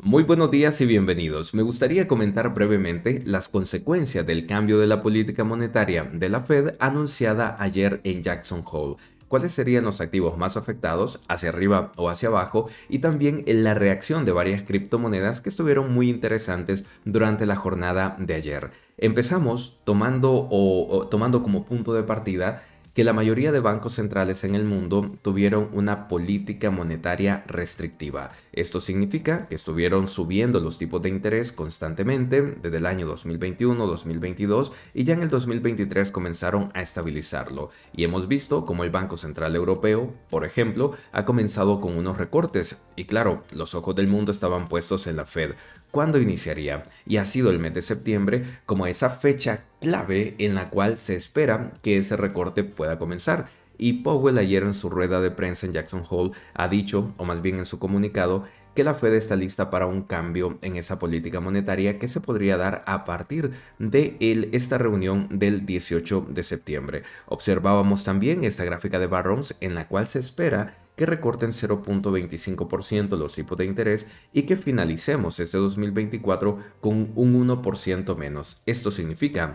Muy buenos días y bienvenidos. Me gustaría comentar brevemente las consecuencias del cambio de la política monetaria de la Fed anunciada ayer en Jackson Hole cuáles serían los activos más afectados, hacia arriba o hacia abajo, y también la reacción de varias criptomonedas que estuvieron muy interesantes durante la jornada de ayer. Empezamos tomando, tomando como punto de partida que la mayoría de bancos centrales en el mundo tuvieron una política monetaria restrictiva. Esto significa que estuvieron subiendo los tipos de interés constantemente desde el año 2021-2022 y ya en el 2023 comenzaron a estabilizarlo. Y hemos visto cómo el Banco Central Europeo, por ejemplo, ha comenzado con unos recortes. Y claro, los ojos del mundo estaban puestos en la Fed, cuándo iniciaría, y ha sido el mes de septiembre como esa fecha clave en la cual se espera que ese recorte pueda comenzar. Y Powell ayer en su rueda de prensa en Jackson Hole ha dicho, o más bien en su comunicado, que la Fed está lista para un cambio en esa política monetaria que se podría dar a partir de esta reunión del 18 de septiembre. Observábamos también esta gráfica de Barrons en la cual se espera que recorten 0.25% los tipos de interés y que finalicemos este 2024 con un 1% menos. Esto significa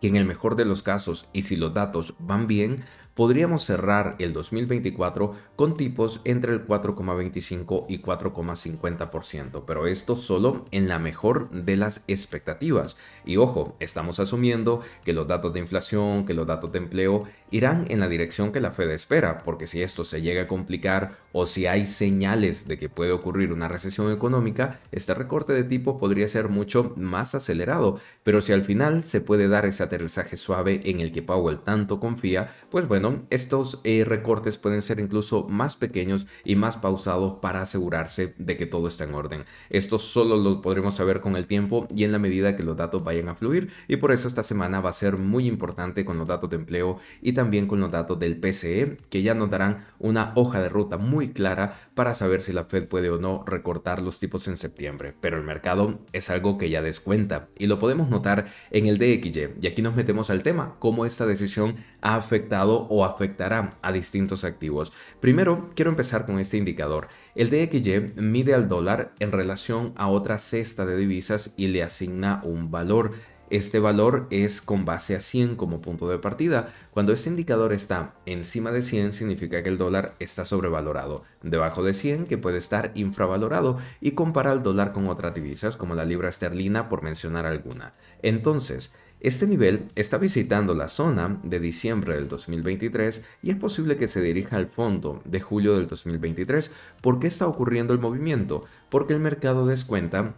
que en el mejor de los casos, y si los datos van bien, podríamos cerrar el 2024 con tipos entre el 4,25 y 4,50%, pero esto solo en la mejor de las expectativas. Y ojo, estamos asumiendo que los datos de inflación, que los datos de empleo irán en la dirección que la Fed espera, porque si esto se llega a complicar o si hay señales de que puede ocurrir una recesión económica, este recorte de tipo podría ser mucho más acelerado, pero si al final se puede dar ese aterrizaje suave en el que Powell tanto confía, pues bueno, estos eh, recortes pueden ser incluso más pequeños y más pausados para asegurarse de que todo está en orden. Esto solo lo podremos saber con el tiempo y en la medida que los datos vayan a fluir y por eso esta semana va a ser muy importante con los datos de empleo y también con los datos del PCE que ya nos darán una hoja de ruta muy clara para saber si la Fed puede o no recortar los tipos en septiembre. Pero el mercado es algo que ya descuenta y lo podemos notar en el DXY y aquí nos metemos al tema, cómo esta decisión ha afectado o afectará a distintos activos. Primero, quiero empezar con este indicador. El DXY mide al dólar en relación a otra cesta de divisas y le asigna un valor. Este valor es con base a 100 como punto de partida. Cuando este indicador está encima de 100 significa que el dólar está sobrevalorado, debajo de 100 que puede estar infravalorado y compara el dólar con otras divisas como la libra esterlina por mencionar alguna. Entonces, este nivel está visitando la zona de diciembre del 2023 y es posible que se dirija al fondo de julio del 2023. ¿Por qué está ocurriendo el movimiento? Porque el mercado descuenta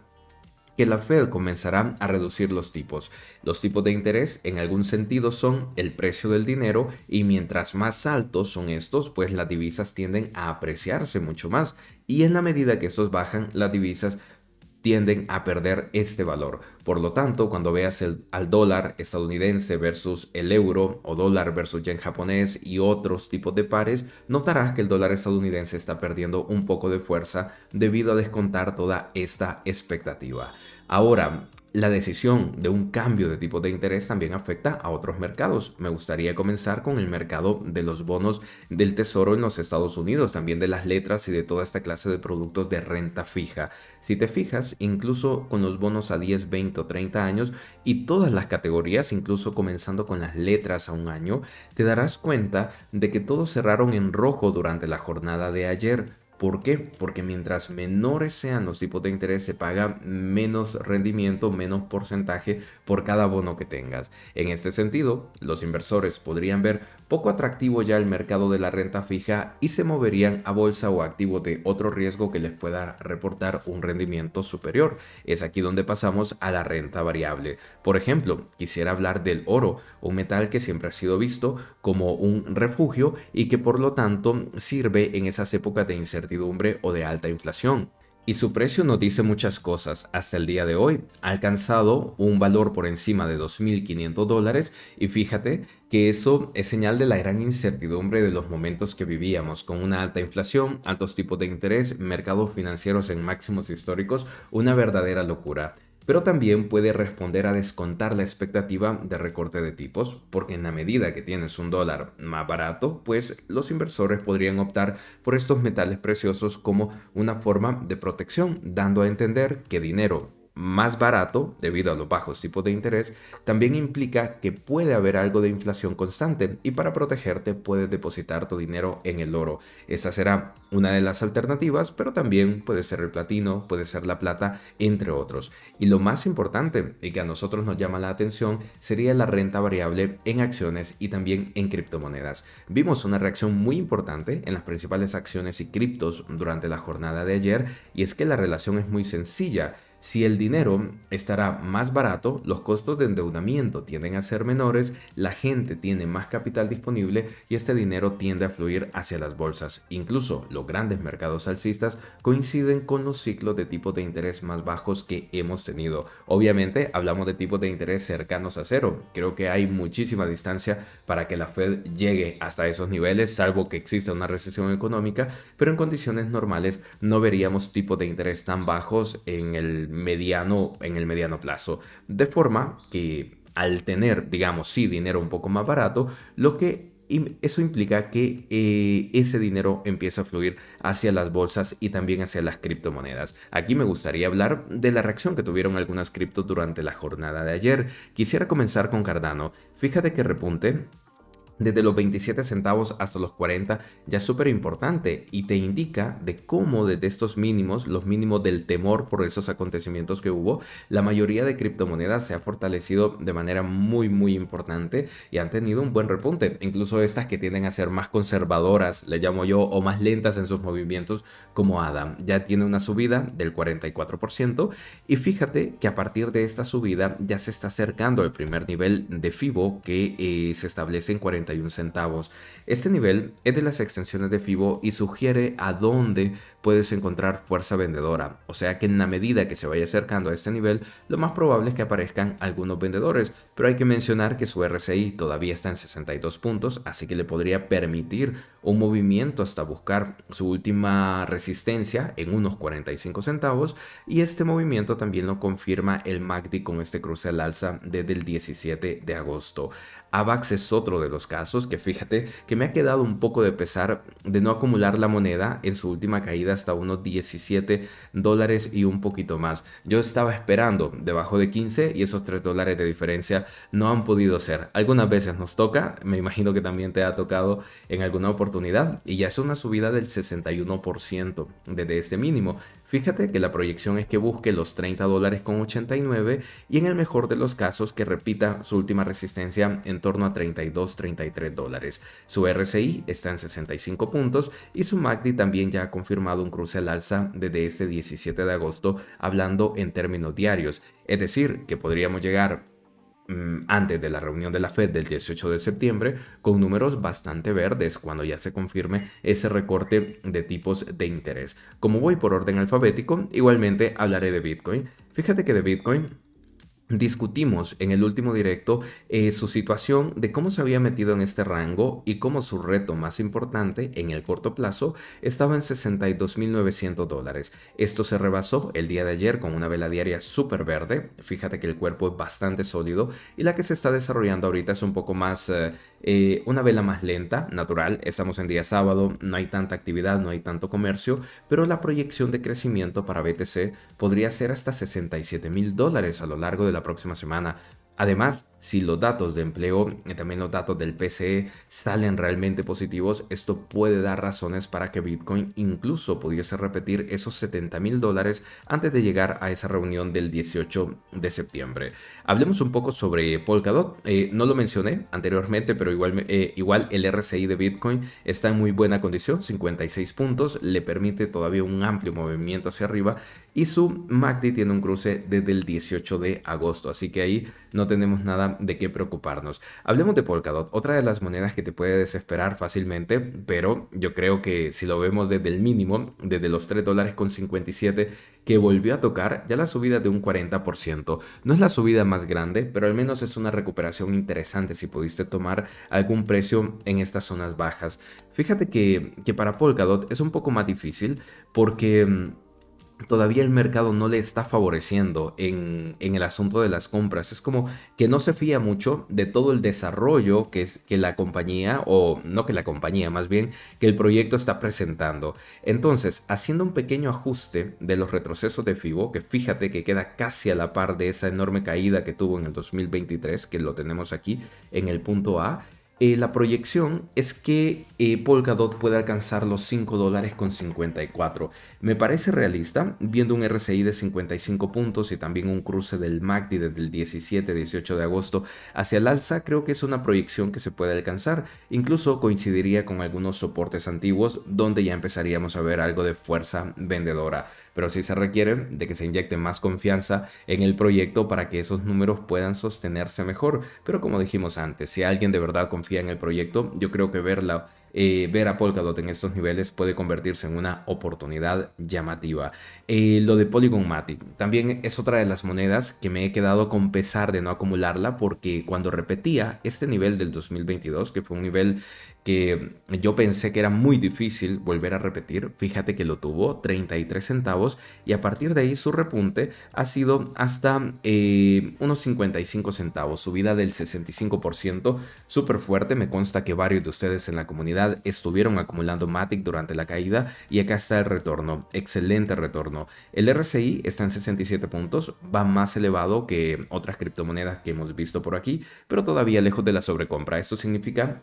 que la Fed comenzará a reducir los tipos. Los tipos de interés en algún sentido son el precio del dinero y mientras más altos son estos, pues las divisas tienden a apreciarse mucho más y en la medida que estos bajan, las divisas tienden a perder este valor. Por lo tanto, cuando veas el, al dólar estadounidense versus el euro o dólar versus yen japonés y otros tipos de pares, notarás que el dólar estadounidense está perdiendo un poco de fuerza debido a descontar toda esta expectativa. Ahora, la decisión de un cambio de tipo de interés también afecta a otros mercados. Me gustaría comenzar con el mercado de los bonos del tesoro en los Estados Unidos, también de las letras y de toda esta clase de productos de renta fija. Si te fijas, incluso con los bonos a 10, 20 o 30 años y todas las categorías, incluso comenzando con las letras a un año, te darás cuenta de que todos cerraron en rojo durante la jornada de ayer ¿Por qué? Porque mientras menores sean los tipos de interés, se paga menos rendimiento, menos porcentaje por cada bono que tengas. En este sentido, los inversores podrían ver poco atractivo ya el mercado de la renta fija y se moverían a bolsa o activo de otro riesgo que les pueda reportar un rendimiento superior. Es aquí donde pasamos a la renta variable. Por ejemplo, quisiera hablar del oro, un metal que siempre ha sido visto como un refugio y que por lo tanto sirve en esas épocas de incertidumbre o de alta inflación y su precio nos dice muchas cosas. Hasta el día de hoy ha alcanzado un valor por encima de 2.500 dólares y fíjate que eso es señal de la gran incertidumbre de los momentos que vivíamos, con una alta inflación, altos tipos de interés, mercados financieros en máximos históricos, una verdadera locura pero también puede responder a descontar la expectativa de recorte de tipos, porque en la medida que tienes un dólar más barato, pues los inversores podrían optar por estos metales preciosos como una forma de protección, dando a entender que dinero más barato debido a los bajos tipos de interés también implica que puede haber algo de inflación constante y para protegerte puedes depositar tu dinero en el oro. Esta será una de las alternativas, pero también puede ser el platino, puede ser la plata, entre otros. Y lo más importante y que a nosotros nos llama la atención sería la renta variable en acciones y también en criptomonedas. Vimos una reacción muy importante en las principales acciones y criptos durante la jornada de ayer y es que la relación es muy sencilla si el dinero estará más barato, los costos de endeudamiento tienden a ser menores, la gente tiene más capital disponible y este dinero tiende a fluir hacia las bolsas. Incluso los grandes mercados alcistas coinciden con los ciclos de tipos de interés más bajos que hemos tenido. Obviamente hablamos de tipos de interés cercanos a cero. Creo que hay muchísima distancia para que la Fed llegue hasta esos niveles, salvo que exista una recesión económica, pero en condiciones normales no veríamos tipos de interés tan bajos en el mediano, en el mediano plazo. De forma que al tener, digamos, sí, dinero un poco más barato, lo que eso implica que eh, ese dinero empieza a fluir hacia las bolsas y también hacia las criptomonedas. Aquí me gustaría hablar de la reacción que tuvieron algunas criptos durante la jornada de ayer. Quisiera comenzar con Cardano. Fíjate que repunte desde los 27 centavos hasta los 40 ya es súper importante y te indica de cómo desde estos mínimos, los mínimos del temor por esos acontecimientos que hubo, la mayoría de criptomonedas se ha fortalecido de manera muy muy importante y han tenido un buen repunte. Incluso estas que tienden a ser más conservadoras, le llamo yo, o más lentas en sus movimientos, como Adam, ya tiene una subida del 44% y fíjate que a partir de esta subida ya se está acercando el primer nivel de FIBO que eh, se establece en 40 centavos. Este nivel es de las extensiones de FIBO y sugiere a dónde puedes encontrar fuerza vendedora, o sea que en la medida que se vaya acercando a este nivel, lo más probable es que aparezcan algunos vendedores, pero hay que mencionar que su RSI todavía está en 62 puntos, así que le podría permitir un movimiento hasta buscar su última resistencia en unos 45 centavos y este movimiento también lo confirma el MACD con este cruce al alza desde el 17 de agosto. AVAX es otro de los casos que fíjate que me ha quedado un poco de pesar de no acumular la moneda en su última caída hasta unos 17 dólares y un poquito más. Yo estaba esperando debajo de 15 y esos 3 dólares de diferencia no han podido ser. Algunas veces nos toca, me imagino que también te ha tocado en alguna oportunidad y ya es una subida del 61% desde este mínimo. Fíjate que la proyección es que busque los 30 dólares con 89 y en el mejor de los casos que repita su última resistencia en torno a 32-33 dólares. Su RSI está en 65 puntos y su MACD también ya ha confirmado un cruce al alza desde este 17 de agosto hablando en términos diarios, es decir, que podríamos llegar Mm, antes de la reunión de la Fed del 18 de septiembre con números bastante verdes cuando ya se confirme ese recorte de tipos de interés. Como voy por orden alfabético, igualmente hablaré de Bitcoin. Fíjate que de Bitcoin Discutimos en el último directo eh, su situación de cómo se había metido en este rango y cómo su reto más importante en el corto plazo estaba en 62.900 dólares. Esto se rebasó el día de ayer con una vela diaria súper verde. Fíjate que el cuerpo es bastante sólido y la que se está desarrollando ahorita es un poco más, eh, eh, una vela más lenta, natural. Estamos en día sábado, no hay tanta actividad, no hay tanto comercio, pero la proyección de crecimiento para BTC podría ser hasta 67.000 dólares a lo largo de la próxima semana. Además, si los datos de empleo y también los datos del PCE salen realmente positivos, esto puede dar razones para que Bitcoin incluso pudiese repetir esos 70 mil dólares antes de llegar a esa reunión del 18 de septiembre. Hablemos un poco sobre Polkadot. Eh, no lo mencioné anteriormente, pero igual, eh, igual el RSI de Bitcoin está en muy buena condición, 56 puntos, le permite todavía un amplio movimiento hacia arriba y su MACD tiene un cruce desde el 18 de agosto, así que ahí no tenemos nada de qué preocuparnos. Hablemos de Polkadot, otra de las monedas que te puede desesperar fácilmente, pero yo creo que si lo vemos desde el mínimo, desde los 3 dólares con 57 que volvió a tocar, ya la subida de un 40%. No es la subida más grande, pero al menos es una recuperación interesante si pudiste tomar algún precio en estas zonas bajas. Fíjate que, que para Polkadot es un poco más difícil porque mm, todavía el mercado no le está favoreciendo en, el asunto de las compras. Es como que no se fía mucho de todo el desarrollo que, es, que la compañía, o no que la compañía, más bien, que el proyecto está presentando. Entonces, haciendo un pequeño ajuste de los retrocesos de FIBO, que fíjate que queda casi a la par de esa enorme caída que tuvo en el 2023, que lo tenemos aquí en el punto A, eh, la proyección es que eh, Polkadot puede alcanzar los 5 dólares con 54. Me parece realista, viendo un RSI de 55 puntos y también un cruce del MACD desde el 17-18 de agosto hacia el alza, creo que es una proyección que se puede alcanzar. Incluso coincidiría con algunos soportes antiguos donde ya empezaríamos a ver algo de fuerza vendedora pero sí se requiere de que se inyecte más confianza en el proyecto para que esos números puedan sostenerse mejor. Pero como dijimos antes, si alguien de verdad confía en el proyecto, yo creo que verla eh, ver a Polkadot en estos niveles puede convertirse en una oportunidad llamativa. Eh, lo de Polygon Matic también es otra de las monedas que me he quedado con pesar de no acumularla porque cuando repetía este nivel del 2022, que fue un nivel que yo pensé que era muy difícil volver a repetir, fíjate que lo tuvo 33 centavos y a partir de ahí su repunte ha sido hasta eh, unos 55 centavos, subida del 65%, súper fuerte, me consta que varios de ustedes en la comunidad estuvieron acumulando Matic durante la caída y acá está el retorno, excelente retorno. El RSI está en 67 puntos, va más elevado que otras criptomonedas que hemos visto por aquí, pero todavía lejos de la sobrecompra, esto significa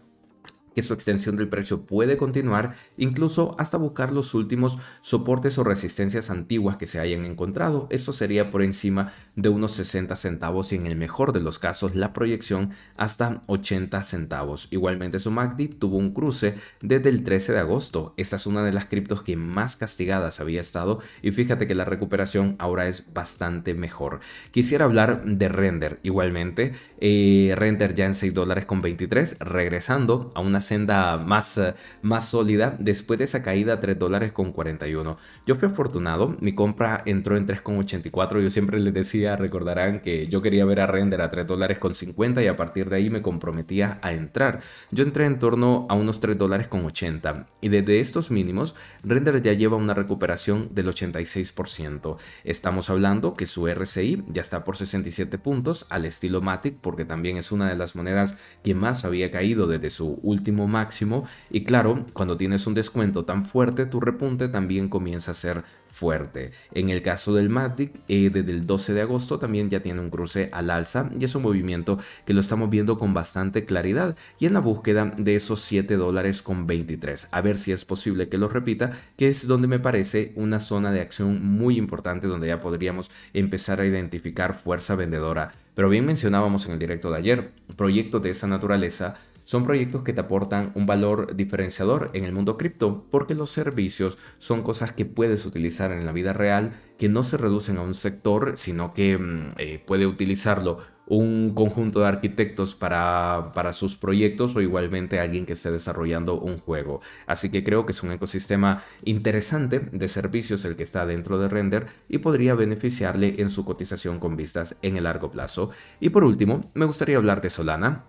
que su extensión del precio puede continuar incluso hasta buscar los últimos soportes o resistencias antiguas que se hayan encontrado. Esto sería por encima de unos 60 centavos y en el mejor de los casos la proyección hasta 80 centavos. Igualmente su MACD tuvo un cruce desde el 13 de agosto. Esta es una de las criptos que más castigadas había estado y fíjate que la recuperación ahora es bastante mejor. Quisiera hablar de Render igualmente. Eh, Render ya en 6 dólares con 23 regresando a una senda más, más sólida después de esa caída a 3 dólares con 41. Yo fui afortunado, mi compra entró en 3,84. Yo siempre les decía recordarán que yo quería ver a Render a 3 dólares con 50 y a partir de ahí me comprometía a entrar. Yo entré en torno a unos 3 dólares con 80 y desde estos mínimos Render ya lleva una recuperación del 86%. Estamos hablando que su RCI ya está por 67 puntos al estilo Matic porque también es una de las monedas que más había caído desde su último máximo y claro, cuando tienes un descuento tan fuerte tu repunte también comienza a ser fuerte. En el caso del Matic, eh, desde el 12 de agosto también ya tiene un cruce al alza y es un movimiento que lo estamos viendo con bastante claridad y en la búsqueda de esos 7 dólares con 23. A ver si es posible que lo repita, que es donde me parece una zona de acción muy importante donde ya podríamos empezar a identificar fuerza vendedora. Pero bien mencionábamos en el directo de ayer, proyectos de esa naturaleza son proyectos que te aportan un valor diferenciador en el mundo cripto porque los servicios son cosas que puedes utilizar en la vida real, que no se reducen a un sector, sino que mm, eh, puede utilizarlo un conjunto de arquitectos para, para, sus proyectos o igualmente alguien que esté desarrollando un juego. Así que creo que es un ecosistema interesante de servicios el que está dentro de Render y podría beneficiarle en su cotización con vistas en el largo plazo. Y por último, me gustaría hablar de Solana.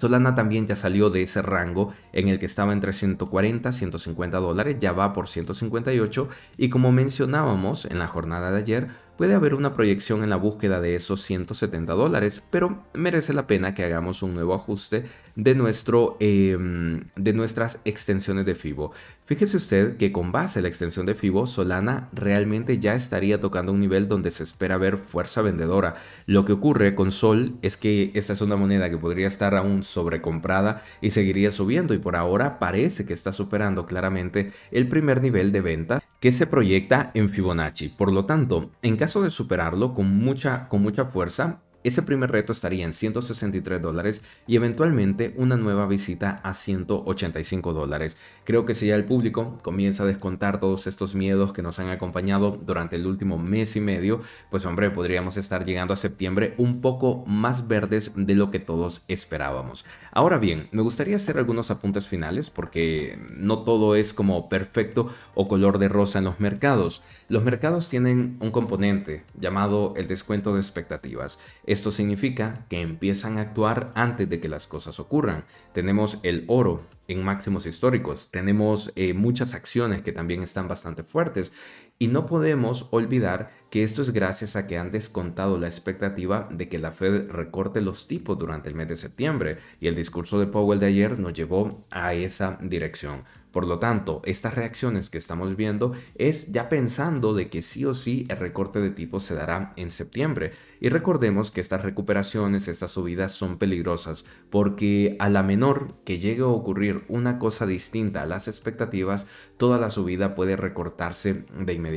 Solana también ya salió de ese rango en el que estaba entre 140 y 150 dólares, ya va por 158 y como mencionábamos en la jornada de ayer, puede haber una proyección en la búsqueda de esos 170 dólares, pero merece la pena que hagamos un nuevo ajuste de, nuestro, em, de nuestras extensiones de FIBO. Fíjese usted que con base a la extensión de FIBO, Solana realmente ya estaría tocando un nivel donde se espera ver fuerza vendedora. Lo que ocurre con Sol es que esta es una moneda que podría estar aún sobrecomprada y seguiría subiendo y por ahora parece que está superando claramente el primer nivel de venta que se proyecta en Fibonacci. Por lo tanto, en caso de superarlo con mucha, con mucha fuerza, ese primer reto estaría en 163 dólares y eventualmente una nueva visita a 185 dólares. Creo que si ya el público comienza a descontar todos estos miedos que nos han acompañado durante el último mes y medio, pues hombre, podríamos estar llegando a septiembre un poco más verdes de lo que todos esperábamos. Ahora bien, me gustaría hacer algunos apuntes finales porque no todo es como perfecto o color de rosa en los mercados. Los mercados tienen un componente llamado el descuento de expectativas. Esto significa que empiezan a actuar antes de que las cosas ocurran. Tenemos el oro en máximos históricos, tenemos eh, muchas acciones que también están bastante fuertes y no podemos olvidar que esto es gracias a que han descontado la expectativa de que la Fed recorte los tipos durante el mes de septiembre y el discurso de Powell de ayer nos llevó a esa dirección. Por lo tanto, estas reacciones que estamos viendo es ya pensando de que sí o sí el recorte de tipos se dará en septiembre. Y recordemos que estas recuperaciones, estas subidas son peligrosas porque a la menor que llegue a ocurrir una cosa distinta a las expectativas, toda la subida puede recortarse de inmediato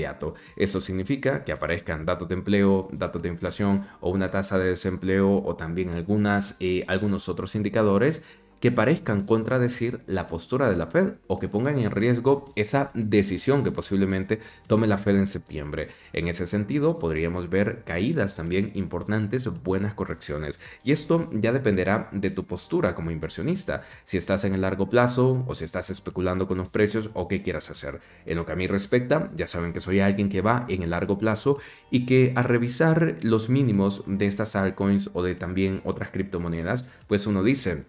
esto significa que aparezcan datos de empleo, datos de inflación o una tasa de desempleo o también algunas, eh, algunos otros indicadores que parezcan contradecir la postura de la Fed o que pongan en riesgo esa decisión que posiblemente tome la Fed en septiembre. En ese sentido, podríamos ver caídas también importantes, o buenas correcciones. Y esto ya dependerá de tu postura como inversionista, si estás en el largo plazo o si estás especulando con los precios o qué quieras hacer. En lo que a mí respecta, ya saben que soy alguien que va en el largo plazo y que a revisar los mínimos de estas altcoins o de también otras criptomonedas, pues uno dice,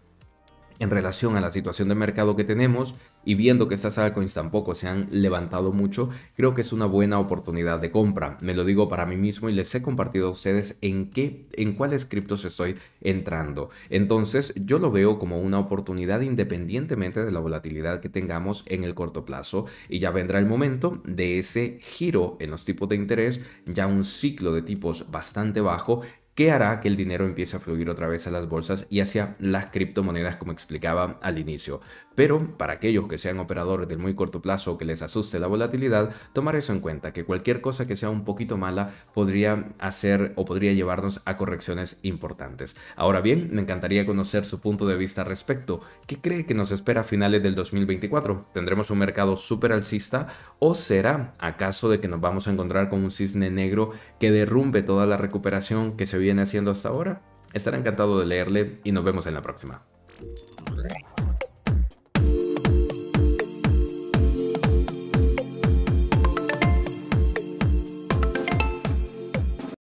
en relación a la situación de mercado que tenemos y viendo que estas altcoins tampoco se han levantado mucho, creo que es una buena oportunidad de compra. Me lo digo para mí mismo y les he compartido a ustedes en qué en cuáles criptos estoy entrando. Entonces, yo lo veo como una oportunidad independientemente de la volatilidad que tengamos en el corto plazo y ya vendrá el momento de ese giro en los tipos de interés, ya un ciclo de tipos bastante bajo ¿Qué hará que el dinero empiece a fluir otra vez a las bolsas y hacia las criptomonedas como explicaba al inicio. Pero para aquellos que sean operadores del muy corto plazo o que les asuste la volatilidad, tomar eso en cuenta, que cualquier cosa que sea un poquito mala podría hacer o podría llevarnos a correcciones importantes. Ahora bien, me encantaría conocer su punto de vista respecto. ¿Qué cree que nos espera a finales del 2024? ¿Tendremos un mercado súper alcista o será acaso de que nos vamos a encontrar con un cisne negro que derrumbe toda la recuperación que se viene haciendo hasta ahora? Estaré encantado de leerle y nos vemos en la próxima.